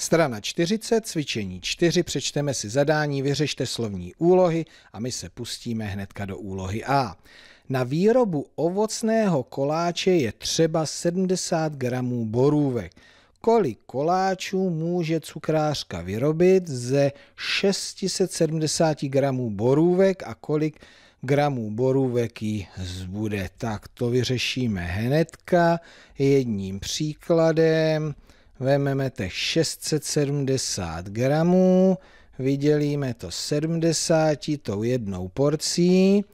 Strana 40, cvičení 4, přečteme si zadání, vyřešte slovní úlohy a my se pustíme hnedka do úlohy A. Na výrobu ovocného koláče je třeba 70 gramů borůvek. Kolik koláčů může cukrářka vyrobit ze 670 gramů borůvek a kolik gramů borůvek jí zbude? Tak to vyřešíme hnedka jedním příkladem teď 670 gramů, vydělíme to 70 tou jednou porcí,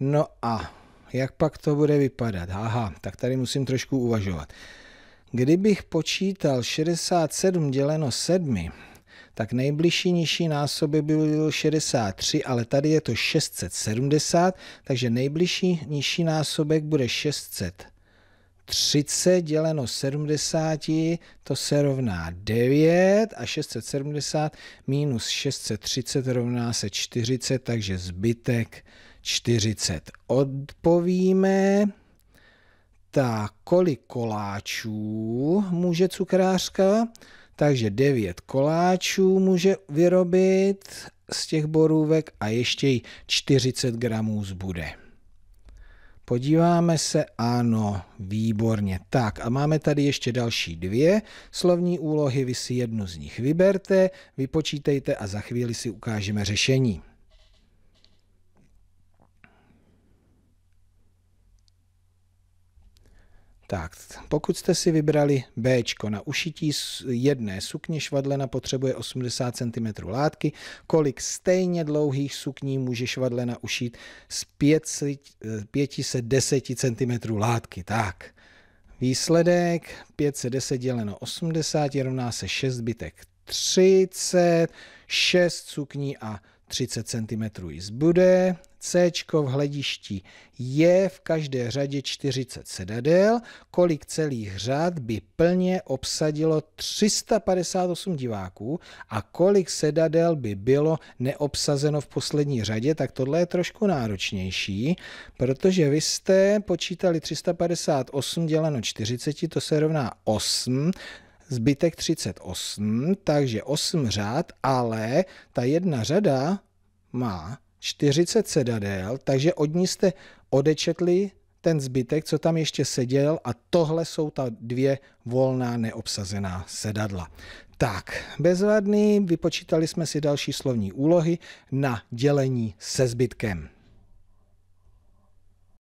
no a jak pak to bude vypadat? Aha, tak tady musím trošku uvažovat. Kdybych počítal 67 děleno 7, tak nejbližší nižší násoby byl 63, ale tady je to 670, takže nejbližší nižší násobek bude 600. 30 děleno 70, to se rovná 9 a 670 minus 630 rovná se 40, takže zbytek 40. Odpovíme. Tak, kolik koláčů může cukrářka? Takže 9 koláčů může vyrobit z těch borůvek a ještě 40 gramů zbude. Podíváme se, ano, výborně. Tak a máme tady ještě další dvě slovní úlohy, vy si jednu z nich vyberte, vypočítejte a za chvíli si ukážeme řešení. Tak, pokud jste si vybrali B, na ušití jedné sukně švadlena potřebuje 80 cm látky, kolik stejně dlouhých sukní může švadlena ušít z 510 cm látky. Tak, výsledek 510 děleno 80 rovná se 6 zbytek 30, 6 sukní a 30 cm ji zbude, C v hledišti je v každé řadě 40 sedadel, kolik celých řad by plně obsadilo 358 diváků a kolik sedadel by bylo neobsazeno v poslední řadě, tak tohle je trošku náročnější, protože vy jste počítali 358 děleno 40, to se rovná 8, zbytek 38, takže 8 řad, ale ta jedna řada má 40 sedadel, takže od ní jste odečetli ten zbytek, co tam ještě seděl a tohle jsou ta dvě volná neobsazená sedadla. Tak, bezvadný, vypočítali jsme si další slovní úlohy na dělení se zbytkem.